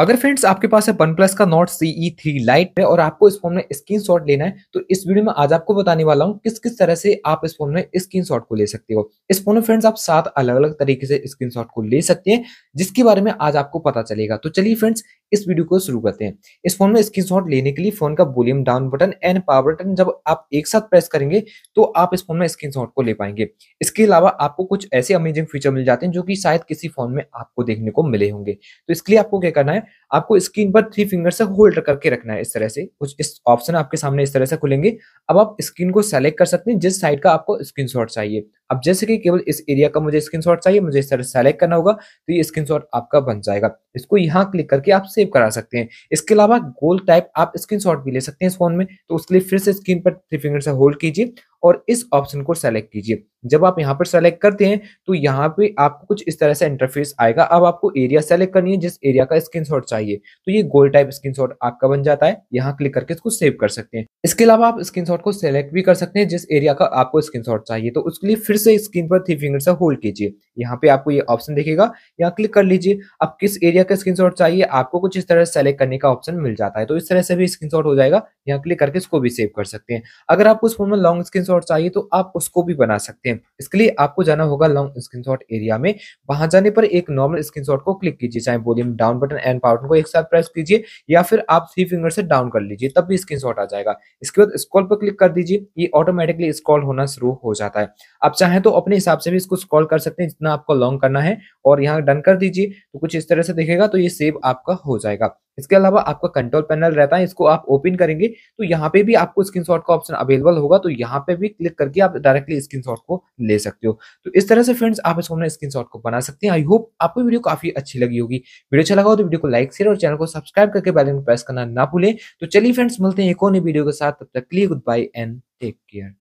अगर फ्रेंड्स आपके पास है वन प्लस का नॉट सीई थ्री लाइट है और आपको इस फोन में स्क्रीन शॉट लेना है तो इस वीडियो में आज आपको बताने वाला हूँ किस किस तरह से आप इस फोन में स्क्रीन शॉट को ले सकते हो इस फोन में फ्रेंड्स आप सात अलग अलग तरीके से स्क्रीन शॉट को ले सकते हैं जिसके बारे में आज आपको पता चलेगा तो चलिए फ्रेंड्स इस वीडियो को शुरू करते हैं इस फोन में स्क्रीनशॉट लेने के लिए फोन का volume down button and power button जब आप एक साथ प्रेस करेंगे तो आप इस फोन में स्क्रीनशॉट को ले पाएंगे इसके अलावा आपको कुछ ऐसे अमेजिंग फीचर मिल जाते हैं जो कि शायद किसी फोन में आपको देखने को मिले होंगे तो इसके लिए आपको क्या करना है आपको स्क्रीन पर थ्री फिंगर से होल्ड करके रखना है इस तरह से कुछ इस ऑप्शन आपके सामने इस तरह से खुलेंगे अब आप स्क्रीन को सेलेक्ट कर सकते हैं जिस साइड का आपको स्क्रीन चाहिए अब जैसे कि केवल इस एरिया का मुझे स्क्रीनशॉट चाहिए मुझे इस तरह सेलेक्ट करना होगा तो ये स्क्रीनशॉट आपका बन जाएगा इसको यहाँ क्लिक करके आप सेव करा सकते हैं इसके अलावा गोल टाइप आप स्क्रीनशॉट भी ले सकते हैं इस फोन में तो उसके लिए फिर से स्क्रीन पर थ्री फिंगर से होल्ड कीजिए और इस ऑप्शन को सेलेक्ट कीजिए जब आप यहाँ पर सेलेक्ट करते हैं तो यहाँ पे आपको कुछ इस तरह से इंटरफेस आएगा अब आपको एरिया सेलेक्ट करनी है जिस एरिया का स्क्रीन चाहिए तो ये गोल टाइप स्क्रीन आपका बन जाता है यहाँ क्लिक करके इसको सेव कर सकते हैं इसके अलावा आप स्क्रीन को सेलेक्ट भी कर सकते हैं जिस एरिया का आपको स्क्रीन चाहिए तो उसके लिए फिर से स्क्रीन पर थ्री फिंगर से होल्ड कीजिए यहाँ पे आपको ये ऑप्शन देखेगा यहाँ क्लिक कर लीजिए अब किस एरिया का स्क्रीन चाहिए आपको कुछ इस तरह सेलेक्ट करने का ऑप्शन मिल जाता है तो इस तरह से भी स्क्रीन हो जाएगा यहाँ क्लिक करके इसको भी सेव कर सकते हैं अगर आपको उस फोन में लॉन्ग स्क्रीन चाहिए तो आप उसको भी बना सकते हैं इसके लिए आपको जाना होगा लॉन्ग स्क्रीन एरिया में वहां जाने पर एक नॉर्मल स्क्रीन को क्लिक कीजिए चाहे volume down button and power को एक साथ प्रेस कीजिए या फिर आप थ्री फिंगर से डाउन कर लीजिए तब भी स्क्रीन आ जाएगा इसके बाद स्कॉल पर क्लिक कर दीजिए ये ऑटोमेटिकली स्कॉल होना शुरू हो जाता है आप चाहें तो अपने हिसाब से भी इसको स्कॉल कर सकते हैं जितना आपको लॉन्ग करना है और यहाँ डन कर दीजिए तो कुछ इस तरह से देखेगा तो ये सेव आपका हो जाएगा इसके अलावा आपका कंट्रोल पैनल रहता है इसको आप ओपन करेंगे तो यहाँ पे भी आपको स्क्रीन का ऑप्शन अवेलेबल होगा तो यहाँ पे भी क्लिक करके आप डायरेक्टली स्क्रीन को ले सकते हो तो इस तरह से फ्रेंड्स आप इसको स्क्रीन शॉट को बना सकते हैं आई होप आपको वीडियो काफी अच्छी लगी होगी वीडियो अच्छा लगा हो तो वीडियो को लाइक शेयर और चैनल को सब्सक्राइब करके बैलन प्रेस करना ना भूलें तो चलिए फ्रेंड्स मिलते हैं एक और वीडियो के साथ तब तक लिए goodbye and take care